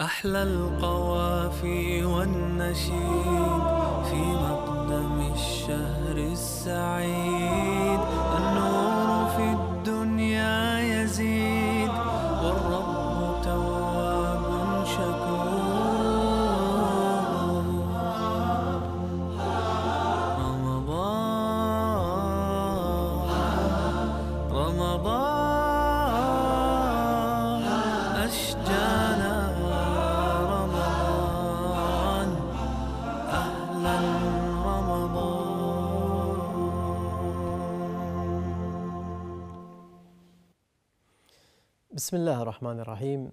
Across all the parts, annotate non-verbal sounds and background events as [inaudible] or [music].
أحلى القوافي والنشيد في مقدم الشهر السعيد النور بسم الله الرحمن الرحيم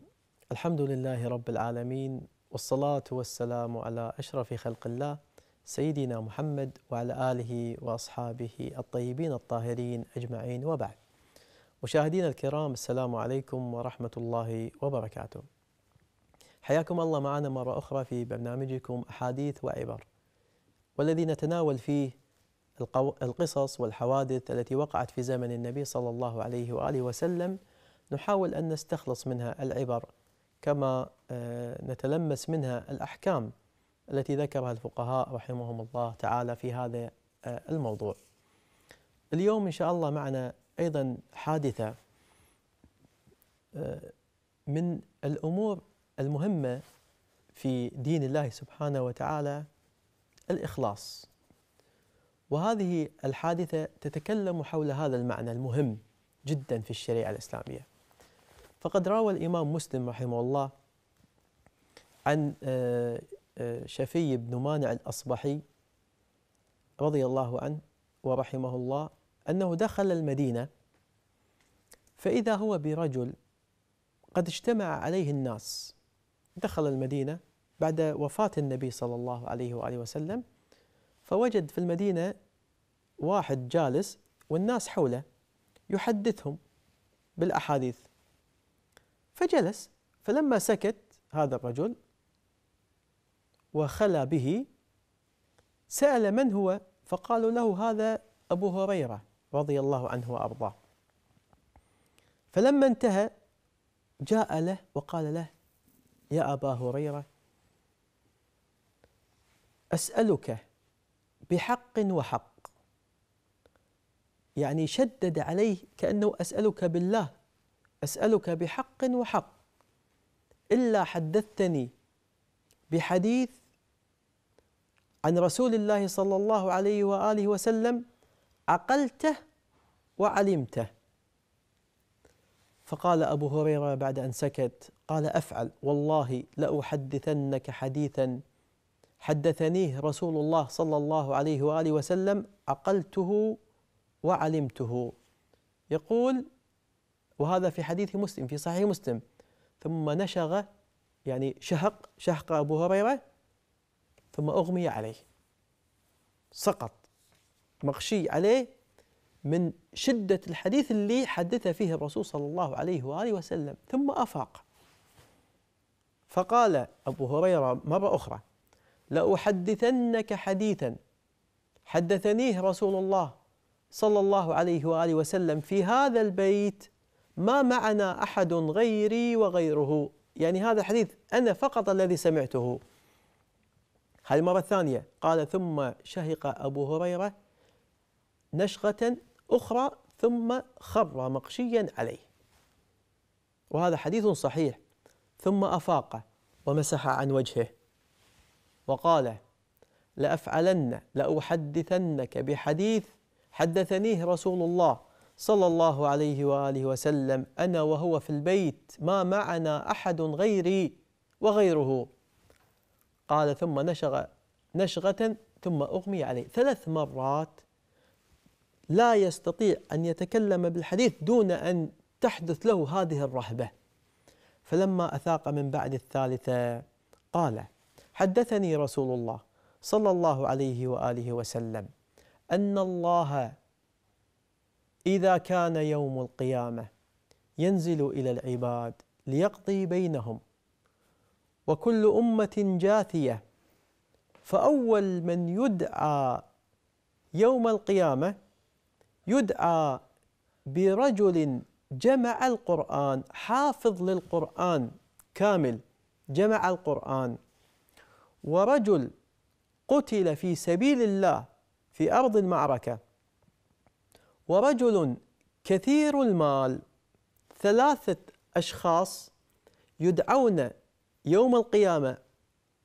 الحمد لله رب العالمين والصلاة والسلام على أشرف خلق الله سيدنا محمد وعلى آله وأصحابه الطيبين الطاهرين أجمعين وبعد مشاهدينا الكرام السلام عليكم ورحمة الله وبركاته حياكم الله معنا مرة أخرى في برنامجكم أحاديث وعبر والذي نتناول فيه القصص والحوادث التي وقعت في زمن النبي صلى الله عليه وآله وسلم نحاول أن نستخلص منها العبر كما آه، نتلمس منها الأحكام التي ذكرها الفقهاء رحمهم الله تعالى في هذا آه، الموضوع اليوم إن شاء الله معنا أيضا حادثة آه، من الأمور المهمة في دين الله سبحانه وتعالى الإخلاص وهذه الحادثة تتكلم حول هذا المعنى المهم جدا في الشريعة الإسلامية فقد روى الإمام مسلم رحمه الله عن آه، آه، شفي بن مانع الأصبحي رضي الله عنه ورحمه الله أنه دخل المدينة فإذا هو برجل قد اجتمع عليه الناس دخل المدينة بعد وفاة النبي صلى الله عليه وآله وسلم فوجد في المدينة واحد جالس والناس حوله يحدثهم بالأحاديث فجلس فلما سكت هذا الرجل وخلى به سأل من هو فقالوا له هذا أبو هريرة رضي الله عنه وأرضاه فلما انتهى جاء له وقال له يا أبا هريرة أسألك بحق وحق يعني شدد عليه كأنه أسألك بالله أسألك بحق وحق إلا حدثتني بحديث عن رسول الله صلى الله عليه وآله وسلم عقلته وعلمته فقال أبو هريرة بعد أن سكت قال أفعل والله لأحدثنك حديثا حدثنيه رسول الله صلى الله عليه وآله وسلم عقلته وعلمته يقول وهذا في حديث مسلم في صحيح مسلم ثم نشغ يعني شهق شهق أبو هريرة ثم أغمي عليه سقط مغشي عليه من شدة الحديث اللي حدث فيه الرسول صلى الله عليه وآله وسلم ثم أفاق فقال أبو هريرة مرة أخرى لأحدثنك حديثا حدثنيه رسول الله صلى الله عليه وآله وسلم في هذا البيت ما معنا احد غيري وغيره يعني هذا الحديث انا فقط الذي سمعته هذه المره الثانيه قال ثم شهق ابو هريره نشقه اخرى ثم خر مغشيا عليه وهذا حديث صحيح ثم افاق ومسح عن وجهه وقال لافعلن لاحدثنك بحديث حدثنيه رسول الله صلى الله عليه وآله وسلم أنا وهو في البيت ما معنا أحد غيري وغيره قال ثم نشغ نشغة ثم أغمي عليه ثلاث مرات لا يستطيع أن يتكلم بالحديث دون أن تحدث له هذه الرهبة فلما أثاق من بعد الثالثة قال حدثني رسول الله صلى الله عليه وآله وسلم أن الله إذا كان يوم القيامة ينزل إلى العباد ليقضي بينهم وكل أمة جاثية فأول من يدعى يوم القيامة يدعى برجل جمع القرآن حافظ للقرآن كامل جمع القرآن ورجل قتل في سبيل الله في أرض المعركة ورجل كثير المال ثلاثة أشخاص يدعون يوم القيامة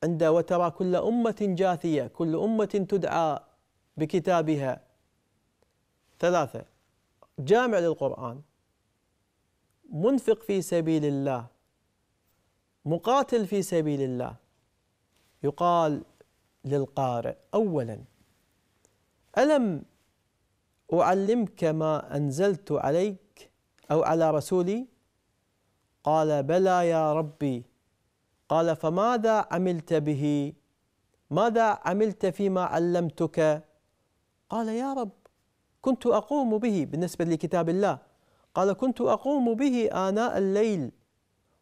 عند وترى كل أمة جاثية كل أمة تدعى بكتابها ثلاثة جامع للقرآن منفق في سبيل الله مقاتل في سبيل الله يقال للقارئ أولا ألم أعلمك ما أنزلت عليك أو على رسولي قال بلى يا ربي قال فماذا عملت به ماذا عملت فيما علمتك قال يا رب كنت أقوم به بالنسبة لكتاب الله قال كنت أقوم به آناء الليل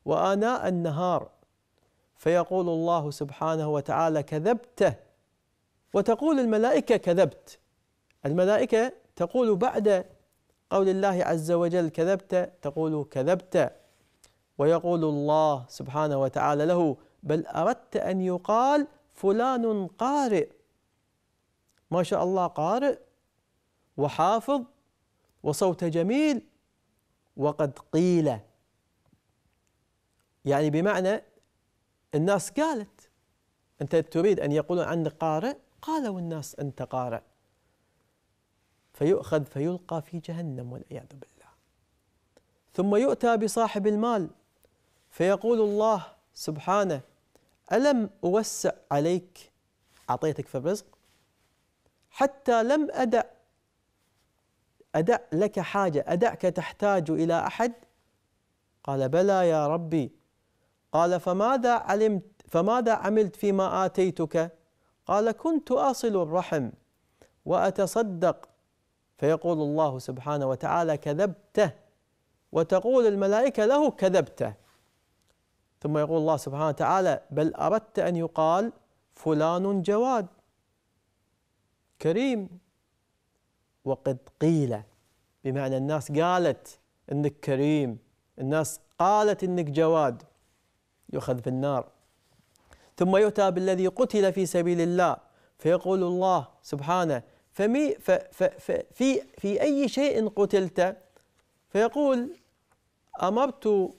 وآناء النهار فيقول الله سبحانه وتعالى كذبته وتقول الملائكة كذبت الملائكة تقول بعد قول الله عز وجل كذبت تقول كذبت ويقول الله سبحانه وتعالى له بل أردت أن يقال فلان قارئ ما شاء الله قارئ وحافظ وصوت جميل وقد قيل يعني بمعنى الناس قالت أنت تريد أن يقولون عنك قارئ قالوا الناس أنت قارئ فيؤخذ فيلقى في جهنم والعياذ بالله ثم يؤتى بصاحب المال فيقول الله سبحانه ألم أوسع عليك أعطيتك في الرزق حتى لم أدع أدع لك حاجة أدعك تحتاج إلى أحد قال بلى يا ربي قال فماذا علمت فماذا عملت فيما آتيتك قال كنت أصل الرحم وأتصدق فيقول الله سبحانه وتعالى كذبته وتقول الملائكة له كذبته ثم يقول الله سبحانه وتعالى بل أردت أن يقال فلان جواد كريم وقد قيل بمعنى الناس قالت انك كريم الناس قالت انك جواد يؤخذ في النار ثم يؤتى بالذي قتل في سبيل الله فيقول الله سبحانه فمي في في أي شيء قتلت فيقول أمرت آه،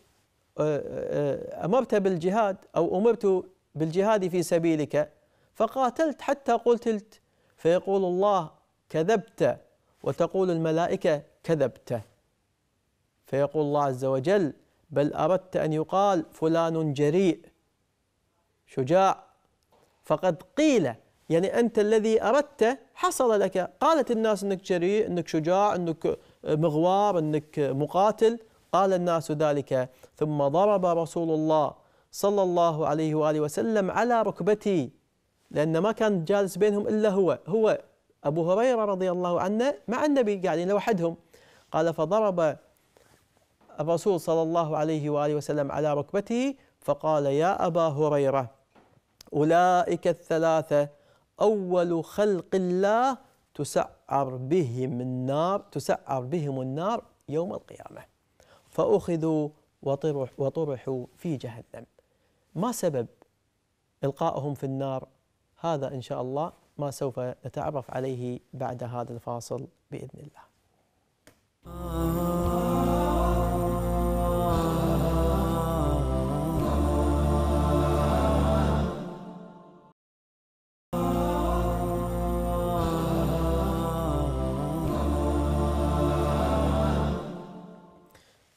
آه، أمرت بالجهاد أو أمرت بالجهاد في سبيلك فقاتلت حتى قتلت فيقول الله كذبت وتقول الملائكة كذبت فيقول الله عز وجل بل أردت أن يقال فلان جريء شجاع فقد قيل يعني أنت الذي أردت حصل لك قالت الناس أنك جريء أنك شجاع أنك مغوار أنك مقاتل قال الناس ذلك ثم ضرب رسول الله صلى الله عليه وآله وسلم على ركبتي لأن ما كان جالس بينهم إلا هو هو أبو هريرة رضي الله عنه مع النبي قاعدين لوحدهم قال فضرب الرسول صلى الله عليه وآله وسلم على ركبته فقال يا أبا هريرة أولئك الثلاثة أول خلق الله تسعر بهم النار تسعر بهم النار يوم القيامة فأخذوا وطرحوا في جهنم ما سبب إلقائهم في النار هذا إن شاء الله ما سوف نتعرف عليه بعد هذا الفاصل بإذن الله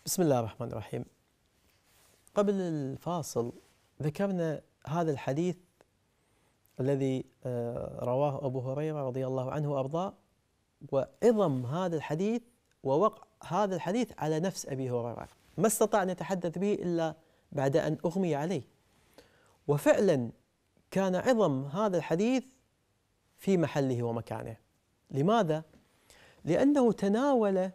بسم الله الرحمن الرحيم قبل الفاصل ذكرنا هذا الحديث الذي آه، رواه أبو هريرة رضي الله عنه وأرضاه وعظم هذا الحديث ووقع هذا الحديث على نفس أبي هريرة ما استطاع أن يتحدث به إلا بعد أن أغمي عليه وفعلا كان عظم هذا الحديث في محله ومكانه لماذا؟ لأنه تناول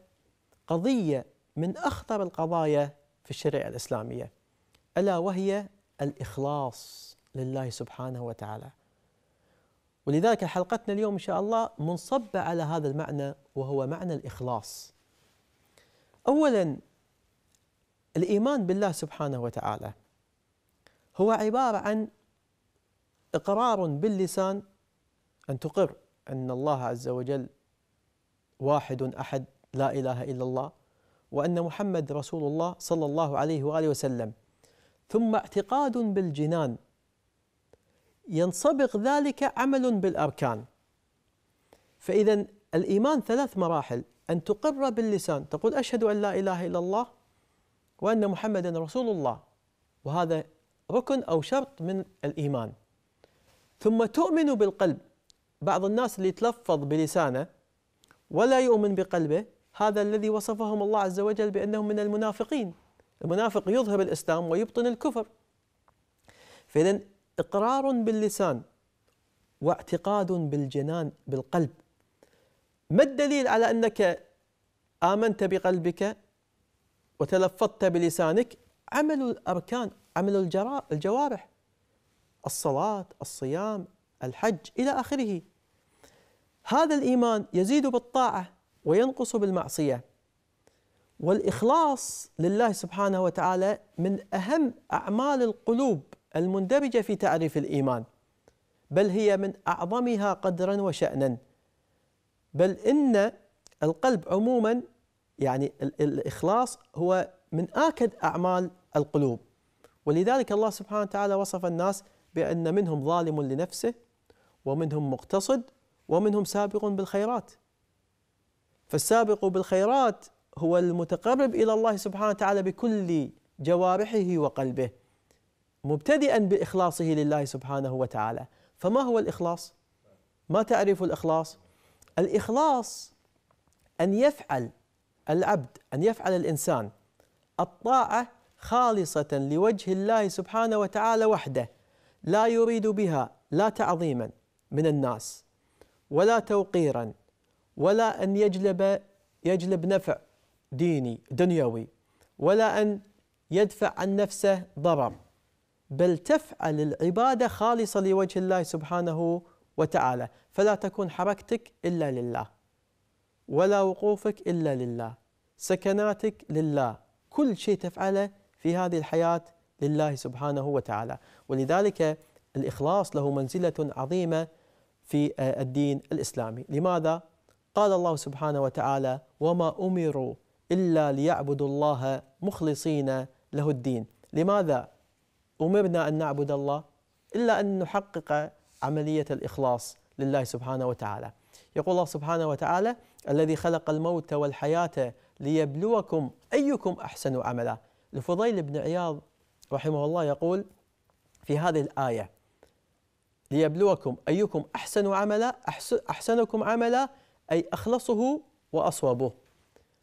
قضية من أخطر القضايا في الشريعة الإسلامية ألا وهي الإخلاص لله سبحانه وتعالى ولذلك حلقتنا اليوم إن شاء الله منصبة على هذا المعنى وهو معنى الإخلاص أولا الإيمان بالله سبحانه وتعالى هو عبارة عن إقرار باللسان أن تقر أن الله عز وجل واحد أحد لا إله إلا الله وأن محمد رسول الله صلى الله عليه وآله وسلم ثم اعتقاد بالجنان ينصبغ ذلك عمل بالأركان فإذا الإيمان ثلاث مراحل أن تقر باللسان تقول أشهد أن لا إله إلا الله وأن محمدا رسول الله وهذا ركن أو شرط من الإيمان ثم تؤمن بالقلب بعض الناس اللي يتلفظ بلسانه ولا يؤمن بقلبه هذا الذي وصفهم الله عز وجل بأنهم من المنافقين المنافق يظهر الإسلام ويبطن الكفر فإذا إقرار باللسان واعتقاد بالجنان بالقلب ما الدليل على أنك آمنت بقلبك وتلفظت بلسانك عمل الأركان عمل الجوارح الصلاة الصيام الحج إلى آخره هذا الإيمان يزيد بالطاعة وينقص بالمعصية والإخلاص لله سبحانه وتعالى من أهم أعمال القلوب المندرجة في تعريف الإيمان بل هي من أعظمها قدرا وشأنا بل إن القلب عموما يعني الإخلاص هو من آكد أعمال القلوب ولذلك الله سبحانه وتعالى وصف الناس بأن منهم ظالم لنفسه ومنهم مقتصد ومنهم سابق بالخيرات فالسابق بالخيرات هو المتقرب الى الله سبحانه وتعالى بكل جوارحه وقلبه مبتدئا باخلاصه لله سبحانه وتعالى فما هو الاخلاص ما تعريف الاخلاص الاخلاص ان يفعل العبد ان يفعل الانسان الطاعه خالصه لوجه الله سبحانه وتعالى وحده لا يريد بها لا تعظيما من الناس ولا توقيرا ولا أن يجلب يجلب نفع ديني دنيوي ولا أن يدفع عن نفسه ضرر بل تفعل العبادة خالصة لوجه الله سبحانه وتعالى فلا تكون حركتك إلا لله ولا وقوفك إلا لله سكناتك لله كل شيء تفعله في هذه الحياة لله سبحانه وتعالى ولذلك الإخلاص له منزلة عظيمة في الدين الإسلامي لماذا؟ قال الله سبحانه وتعالى وما أمروا إلا ليعبدوا الله مخلصين له الدين لماذا أمرنا أن نعبد الله إلا أن نحقق عملية الإخلاص لله سبحانه وتعالى يقول الله سبحانه وتعالى الذي خلق الموت والحياة ليبلوكم أيكم أحسن عملا الفضيل بن عياض رحمه الله يقول في هذه الآية ليبلوكم أيكم أحسن عملا أحسنكم عملا أي أخلصه وأصوبه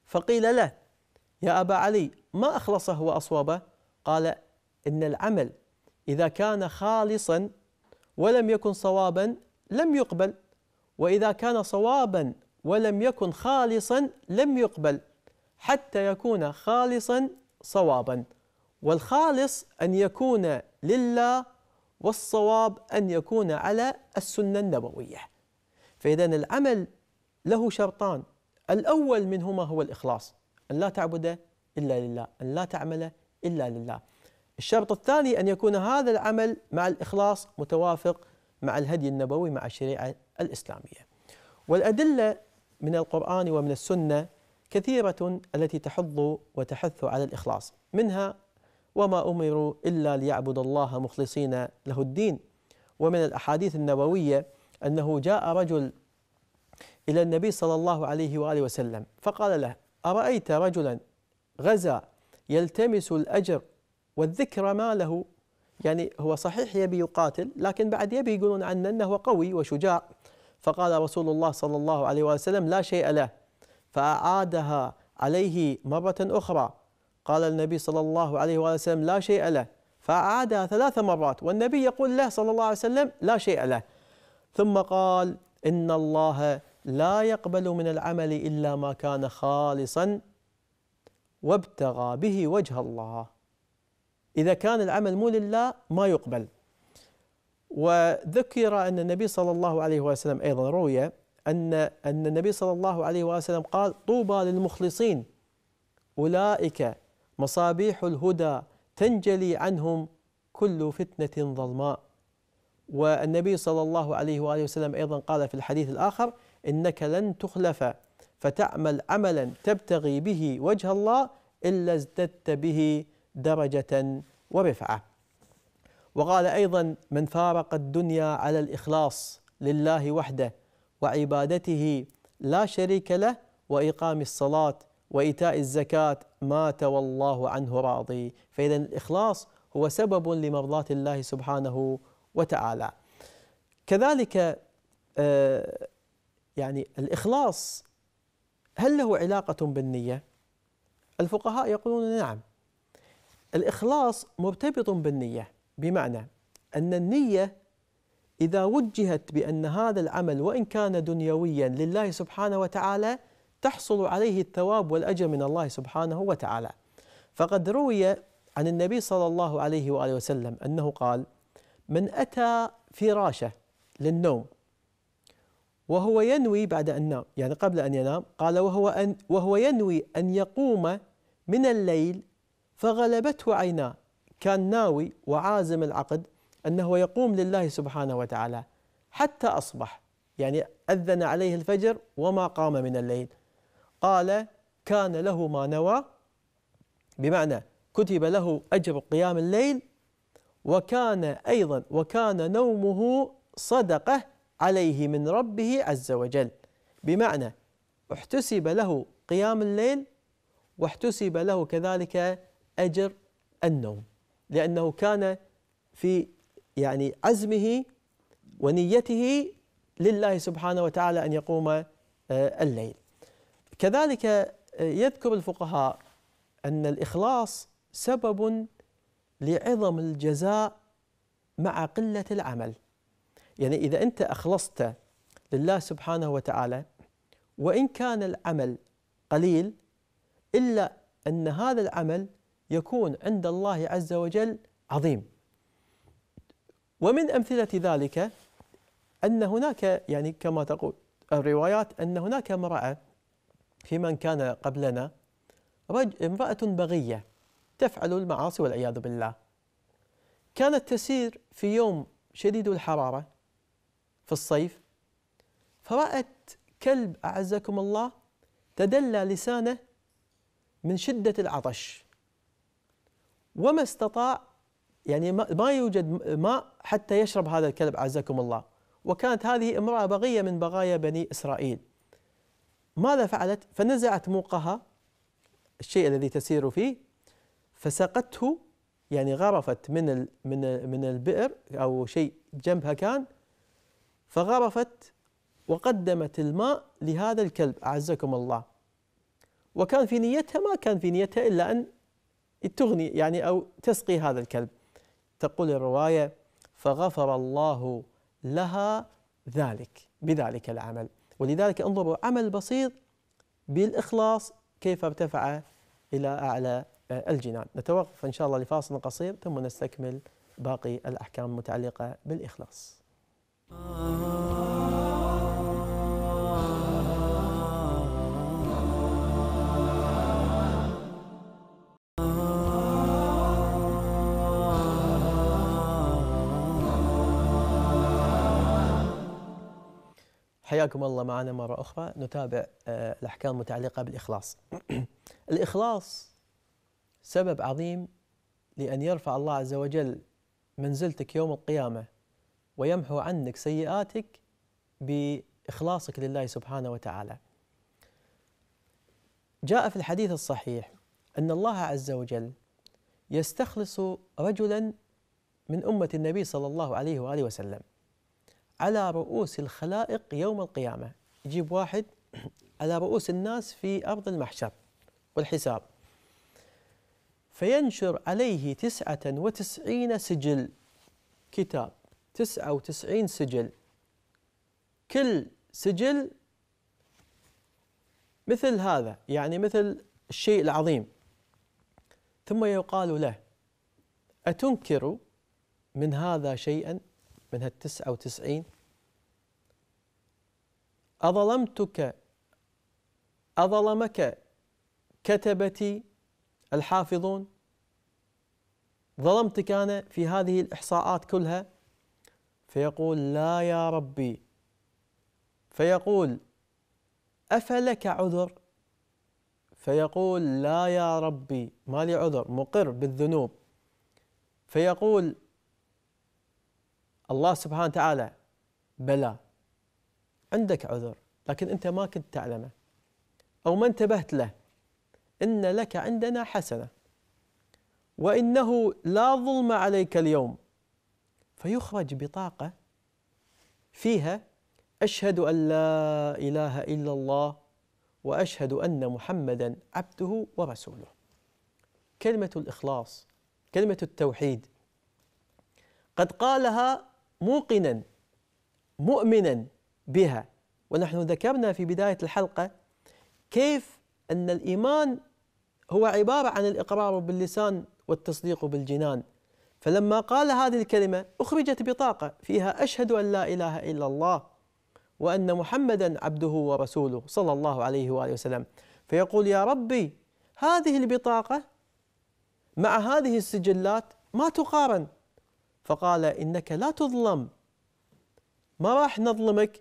فقيل له يا أبا علي ما أخلصه وأصوبه قال إن العمل إذا كان خالصا ولم يكن صوابا لم يقبل وإذا كان صوابا ولم يكن خالصا لم يقبل حتى يكون خالصا صوابا والخالص أن يكون لله والصواب أن يكون على السنة النبوية فإذا العمل له شرطان الأول منهما هو الإخلاص أن لا تعبد إلا لله أن لا تعمل إلا لله الشرط الثاني أن يكون هذا العمل مع الإخلاص متوافق مع الهدي النبوي مع الشريعة الإسلامية والأدلة من القرآن ومن السنة كثيرة التي تحض وتحث على الإخلاص منها وما أمروا إلا ليعبدوا الله مخلصين له الدين ومن الأحاديث النبوية أنه جاء رجل إلى النبي صلى الله عليه وآله وسلم فقال له أرأيت رجلا غزا يلتمس الأجر والذكر ما له يعني هو صحيح يبي يقاتل لكن بعد يبي يقولون عنه أنه قوي وشجاع فقال رسول الله صلى الله عليه وآله وسلم لا شيء له فأعادها عليه مرة أخرى قال النبي صلى الله عليه وآله وسلم لا شيء له فأعادها ثلاث مرات والنبي يقول له صلى الله عليه وسلم لا شيء له ثم قال إن الله لا يقبل من العمل إلا ما كان خالصا وابتغى به وجه الله إذا كان العمل مو لله ما يقبل وذكر أن النبي صلى الله عليه وسلم أيضا روي أن أن النبي صلى الله عليه وسلم قال طوبى للمخلصين أولئك مصابيح الهدى تنجلي عنهم كل فتنة ظلماء والنبي صلى الله عليه وآله وسلم أيضا قال في الحديث الآخر إنك لن تخلف فتعمل عملا تبتغي به وجه الله إلا ازددت به درجة ورفعة وقال أيضا من فارق الدنيا على الإخلاص لله وحده وعبادته لا شريك له وإقام الصلاة وإيتاء الزكاة مات والله عنه راضي فإذا الإخلاص هو سبب لمرضاة الله سبحانه وتعالى كذلك آه، يعني الإخلاص هل له علاقة بالنية؟ الفقهاء يقولون نعم الإخلاص مرتبط بالنية بمعنى أن النية إذا وجهت بأن هذا العمل وإن كان دنيويا لله سبحانه وتعالى تحصل عليه الثواب والأجر من الله سبحانه وتعالى فقد روي عن النبي صلى الله عليه وآله وسلم أنه قال من أتى فراشه للنوم وهو ينوي بعد أن نام يعني قبل أن ينام قال وهو, أن وهو ينوي أن يقوم من الليل فغلبته عيناه كان ناوي وعازم العقد أنه يقوم لله سبحانه وتعالى حتى أصبح يعني أذن عليه الفجر وما قام من الليل قال كان له ما نوى بمعنى كتب له أجر قيام الليل وكان أيضا وكان نومه صدقة عليه من ربه عز وجل بمعنى احتسب له قيام الليل واحتسب له كذلك أجر النوم لأنه كان في يعني عزمه ونيته لله سبحانه وتعالى أن يقوم آه، الليل كذلك آه، يذكر الفقهاء أن الإخلاص سبب لعظم الجزاء مع قلة العمل يعني إذا أنت أخلصت لله سبحانه وتعالى وإن كان العمل قليل إلا أن هذا العمل يكون عند الله عز وجل عظيم ومن أمثلة ذلك أن هناك يعني كما تقول الروايات أن هناك امرأة في من كان قبلنا امرأة بغية تفعل المعاصي والعياذ بالله كانت تسير في يوم شديد الحرارة في الصيف فرأت كلب أعزكم الله تدلى لسانه من شدة العطش وما استطاع يعني ما يوجد ماء حتى يشرب هذا الكلب أعزكم الله وكانت هذه امرأة بغية من بغايا بني إسرائيل ماذا فعلت؟ فنزعت موقها الشيء الذي تسير فيه فسقته يعني غرفت من من من البئر او شيء جنبها كان فغرفت وقدمت الماء لهذا الكلب أعزكم الله وكان في نيتها ما كان في نيتها إلا أن تغني يعني أو تسقي هذا الكلب تقول الرواية فغفر الله لها ذلك بذلك العمل ولذلك انظروا عمل بسيط بالإخلاص كيف ارتفع إلى أعلى الجنان نتوقف إن شاء الله لفاصل قصير ثم نستكمل باقي الأحكام المتعلقة بالإخلاص حياكم الله معنا مرة أخرى نتابع آه، الأحكام المتعلقة بالإخلاص [clears throat] الإخلاص سبب عظيم لأن يرفع الله عز وجل منزلتك يوم القيامة ويمحو عنك سيئاتك باخلاصك لله سبحانه وتعالى. جاء في الحديث الصحيح ان الله عز وجل يستخلص رجلا من امه النبي صلى الله عليه واله وسلم على رؤوس الخلائق يوم القيامه يجيب واحد [clears throat] على رؤوس الناس في ارض المحشر والحساب فينشر عليه تسعة وتسعين سجل كتاب 99 سجل كل سجل مثل هذا يعني مثل الشيء العظيم ثم يقال له أتنكر من هذا شيئا من هالتسعة وتسعين أظلمتك أظلمك كتبتي الحافظون ظلمتك أنا في هذه الإحصاءات كلها فيقول لا يا ربي فيقول أفلك عذر فيقول لا يا ربي ما لي عذر مقر بالذنوب فيقول الله سبحانه وتعالى بلى عندك عذر لكن أنت ما كنت تعلمه أو ما انتبهت له إن لك عندنا حسنة وإنه لا ظلم عليك اليوم فيخرج بطاقة فيها أشهد أن لا إله إلا الله وأشهد أن محمدا عبده ورسوله كلمة الإخلاص كلمة التوحيد قد قالها موقنا مؤمنا بها ونحن ذكرنا في بداية الحلقة كيف أن الإيمان هو عبارة عن الإقرار باللسان والتصديق بالجنان فلما قال هذه الكلمة أخرجت بطاقة فيها أشهد أن لا إله إلا الله وأن محمدا عبده ورسوله صلى الله عليه وآله وسلم فيقول يا ربي هذه البطاقة مع هذه السجلات ما تقارن فقال إنك لا تظلم ما راح نظلمك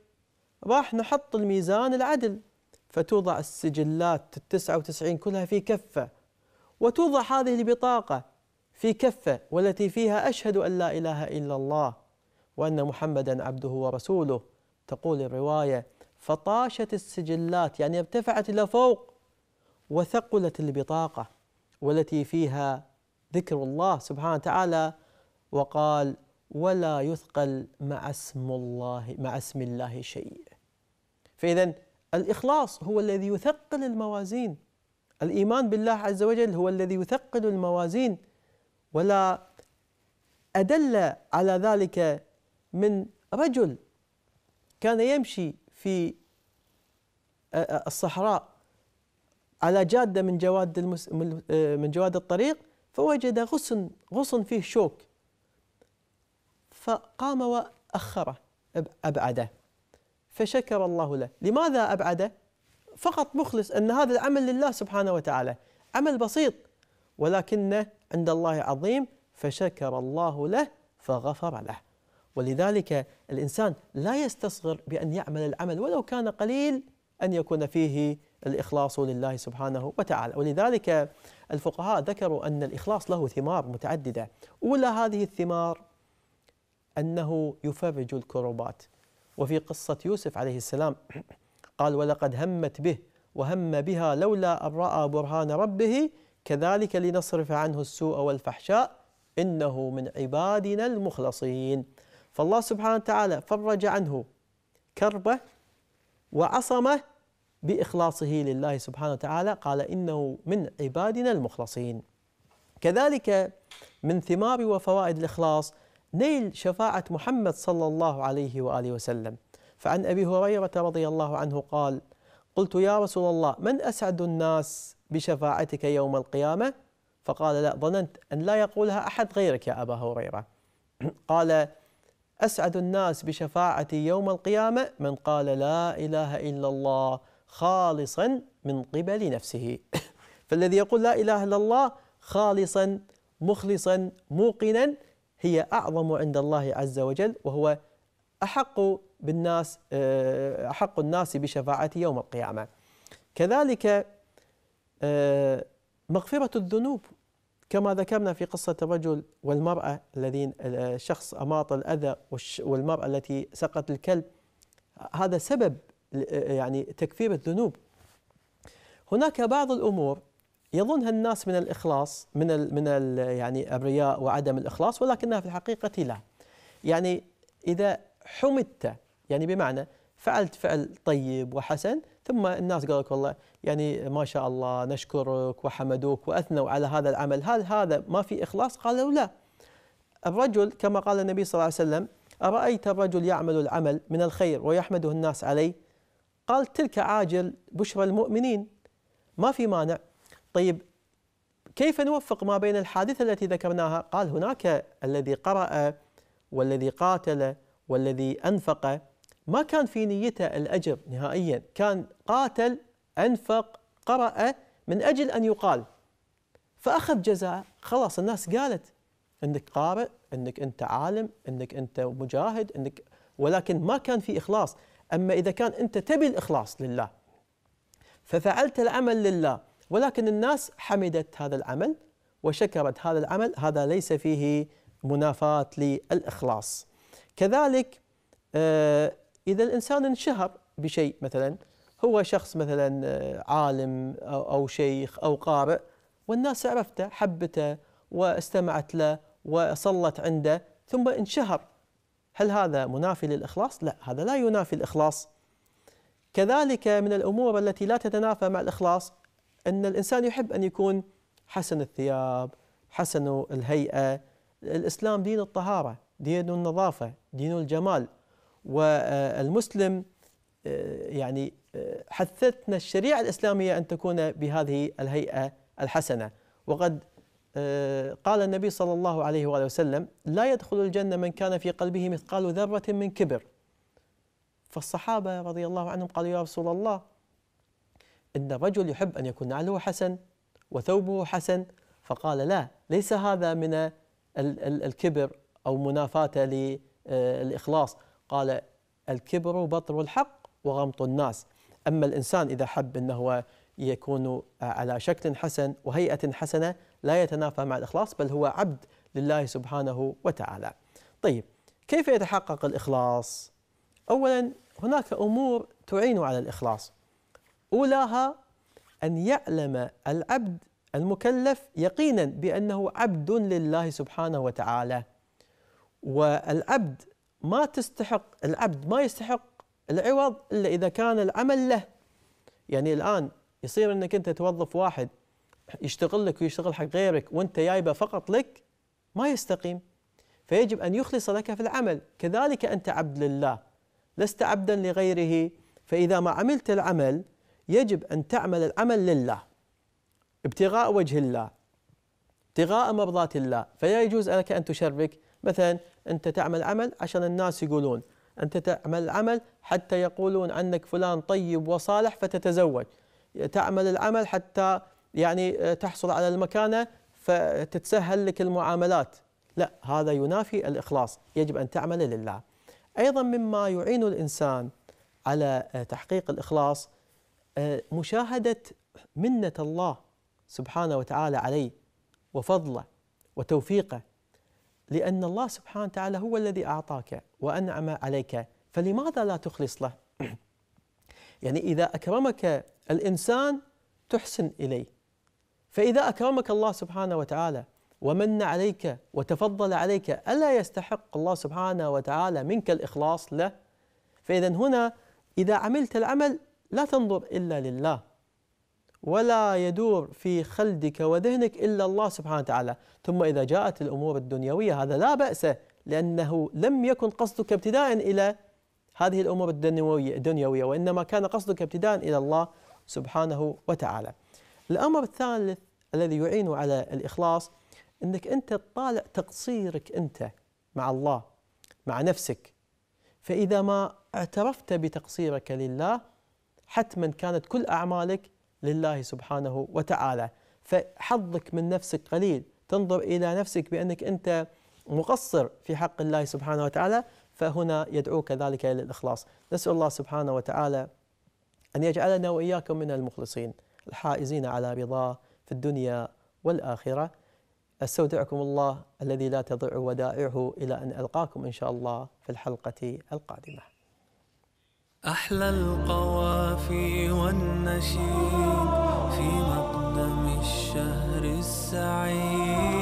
راح نحط الميزان العدل فتوضع السجلات التسعة وتسعين كلها في كفة وتوضع هذه البطاقة في كفه والتي فيها أشهد أن لا إله إلا الله وأن محمدا عبده ورسوله تقول الرواية فطاشت السجلات يعني ارتفعت إلى فوق وثقلت البطاقة والتي فيها ذكر الله سبحانه وتعالى وقال ولا يثقل مع اسم الله مع اسم الله شيء فإذا الإخلاص هو الذي يثقل الموازين الإيمان بالله عز وجل هو الذي يثقل الموازين ولا أدل على ذلك من رجل كان يمشي في آه، آه، الصحراء على جادة من جواد المس... آه، من جواد الطريق فوجد غصن غصن فيه شوك فقام وأخره أبعده فشكر الله له لماذا أبعده؟ فقط مخلص أن هذا العمل لله سبحانه وتعالى عمل بسيط ولكنه عند الله عظيم فشكر الله له فغفر له ولذلك الانسان لا يستصغر بان يعمل العمل ولو كان قليل ان يكون فيه الاخلاص لله سبحانه وتعالى، ولذلك الفقهاء ذكروا ان الاخلاص له ثمار متعدده، اولى هذه الثمار انه يفرج الكربات، وفي قصه يوسف عليه السلام قال ولقد همت به وهم بها لولا ان راى برهان ربه كذلك لنصرف عنه السوء والفحشاء إنه من عبادنا المخلصين فالله سبحانه وتعالى فرج عنه كربه وعصمه بإخلاصه لله سبحانه وتعالى قال إنه من عبادنا المخلصين كذلك من ثمار وفوائد الإخلاص نيل شفاعة محمد صلى الله عليه وآله وسلم فعن أبي هريرة رضي الله عنه قال قلت يا رسول الله من أسعد الناس بشفاعتك يوم القيامة فقال لا ظننت أن لا يقولها أحد غيرك يا أبا هريرة [clears throat] قال أسعد الناس بشفاعتي يوم القيامة من قال لا إله إلا الله خالصا من قبل نفسه [clears throat] فالذي يقول لا إله إلا الله خالصا مخلصا موقنا هي أعظم عند الله عز وجل وهو أحق بالناس آه، أحق الناس بشفاعتي يوم القيامة كذلك آه، مغفرة الذنوب كما ذكرنا في قصة الرجل والمرأة الذين الشخص آه، أماط الأذى والمرأة التي سقت الكلب هذا سبب آه، يعني تكفير الذنوب هناك بعض الأمور يظنها الناس من الإخلاص من الـ من الـ يعني الرياء وعدم الإخلاص ولكنها في الحقيقة لا يعني إذا حمدت يعني بمعنى فعلت فعل طيب وحسن ثم الناس قالوا لك والله يعني ما شاء الله نشكرك وحمدوك واثنوا على هذا العمل، هل هذا ما في اخلاص؟ قالوا لا. الرجل كما قال النبي صلى الله عليه وسلم: ارايت الرجل يعمل العمل من الخير ويحمده الناس عليه؟ قال تلك عاجل بشرى المؤمنين ما في مانع. طيب كيف نوفق ما بين الحادثه التي ذكرناها؟ قال هناك الذي قرأ والذي قاتل والذي انفق ما كان في نيته الأجر نهائيا كان قاتل أنفق قرأ من أجل أن يقال فأخذ جزاء خلاص الناس قالت أنك قارئ أنك أنت عالم أنك أنت مجاهد أنك ولكن ما كان في إخلاص أما إذا كان أنت تبي الإخلاص لله ففعلت العمل لله ولكن الناس حمدت هذا العمل وشكرت هذا العمل هذا ليس فيه منافاة للإخلاص كذلك آه، إذا الإنسان انشهر بشيء مثلا هو شخص مثلا آه، عالم أو شيخ أو قارئ والناس عرفته حبته واستمعت له وصلت عنده ثم انشهر هل هذا منافي للإخلاص؟ لا هذا لا ينافي الإخلاص كذلك من الأمور التي لا تتنافى مع الإخلاص أن الإنسان يحب أن يكون حسن الثياب حسن الهيئة الإسلام دين الطهارة دين النظافة دين الجمال والمسلم آه، يعني آه، حثتنا الشريعة الإسلامية أن تكون بهذه الهيئة الحسنة وقد آه، قال النبي صلى الله عليه وآله وسلم لا يدخل الجنة من كان في قلبه مثقال ذرة من كبر فالصحابة رضي الله عنهم قالوا يا رسول الله إن الرجل يحب أن يكون نعله حسن وثوبه حسن فقال لا ليس هذا من الكبر أو منافاة للإخلاص قال الكبر بطر الحق وغمط الناس أما الإنسان إذا حب أنه يكون آه، على شكل حسن وهيئة حسنة لا يتنافى مع الإخلاص بل هو عبد لله سبحانه وتعالى طيب كيف يتحقق الإخلاص؟ أولا هناك أمور تعين على الإخلاص أولاها أن يعلم العبد المكلف يقينا بأنه عبد لله سبحانه وتعالى والعبد ما تستحق العبد ما يستحق العوض الا اذا كان العمل له يعني الان يصير انك انت توظف واحد يشتغل لك ويشتغل حق غيرك وانت جايبه فقط لك ما يستقيم فيجب ان يخلص لك في العمل كذلك انت عبد لله لست عبدا لغيره فاذا ما عملت العمل يجب ان تعمل العمل لله ابتغاء وجه الله ابتغاء مرضات الله فلا يجوز لك ان تشرك مثلا أنت تعمل عمل عشان الناس يقولون أنت تعمل عمل حتى يقولون عنك فلان طيب وصالح فتتزوج تعمل العمل حتى يعني تحصل على المكانة فتتسهل لك المعاملات لا هذا ينافي الإخلاص يجب أن تعمل لله أيضا مما يعين الإنسان على تحقيق الإخلاص مشاهدة منة الله سبحانه وتعالى عليه وفضله وتوفيقه لأن الله سبحانه وتعالى هو الذي أعطاك وأنعم عليك فلماذا لا تخلص له؟ [clears throat] يعني إذا أكرمك الإنسان تحسن إليه فإذا أكرمك الله سبحانه وتعالى ومن عليك وتفضل عليك ألا يستحق الله سبحانه وتعالى منك الإخلاص له؟ فإذا هنا إذا عملت العمل لا تنظر إلا لله ولا يدور في خلدك وذهنك إلا الله سبحانه وتعالى ثم إذا جاءت الأمور الدنيوية هذا لا بأس لأنه لم يكن قصدك ابتداء إلى هذه الأمور الدنيوية, الدنيوية وإنما كان قصدك ابتداء إلى الله سبحانه وتعالى الأمر الثالث الذي يعين على الإخلاص أنك أنت تطالع تقصيرك أنت مع الله مع نفسك فإذا ما اعترفت بتقصيرك لله حتما كانت كل أعمالك لله سبحانه وتعالى فحظك من نفسك قليل تنظر إلى نفسك بأنك أنت مقصر في حق الله سبحانه وتعالى فهنا يدعوك ذلك إلى الإخلاص نسأل الله سبحانه وتعالى أن يجعلنا وإياكم من المخلصين الحائزين على رضاه في الدنيا والآخرة استودعكم الله الذي لا تضيع ودائعه إلى أن ألقاكم إن شاء الله في الحلقة القادمة أحلى القوافي والنشيد في مقدم الشهر السعيد